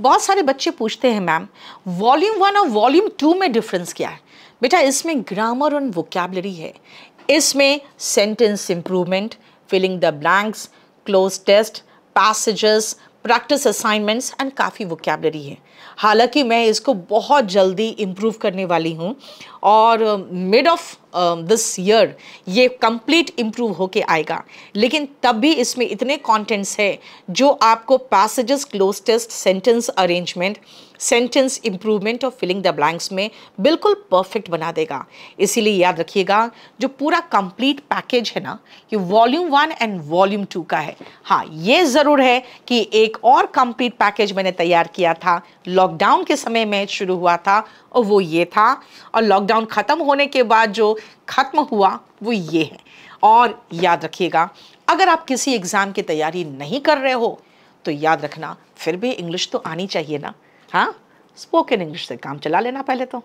बहुत सारे बच्चे पूछते हैं मैम वॉल्यूम वन और वॉल्यूम टू में डिफरेंस क्या है बेटा इसमें ग्रामर और वोकेबलरी है इसमें sentence improvement filling the blanks cloze test passages practice assignments and काफ़ी वोकेबलरी है हालांकि मैं इसको बहुत जल्दी इम्प्रूव करने वाली हूँ और mid of this um, year ये कंप्लीट इम्प्रूव होके आएगा लेकिन तब भी इसमें इतने कॉन्टेंट्स है जो आपको passages cloze test sentence arrangement sentence improvement और फिलिंग द ब्लैंक्स में बिल्कुल परफेक्ट बना देगा इसीलिए याद रखिएगा जो पूरा कंप्लीट पैकेज है ना ये volume one and volume two का है हाँ ये ज़रूर है कि एक और कंप्लीट पैकेज मैंने तैयार किया था लॉकडाउन के समय में शुरू हुआ था और वो ये था और लॉकडाउन ख़त्म होने के बाद जो ख़त्म हुआ वो ये है और याद रखिएगा अगर आप किसी एग्ज़ाम की तैयारी नहीं कर रहे हो तो याद रखना फिर भी इंग्लिश तो आनी चाहिए ना हाँ स्पोकन इंग्लिश से काम चला लेना पहले तो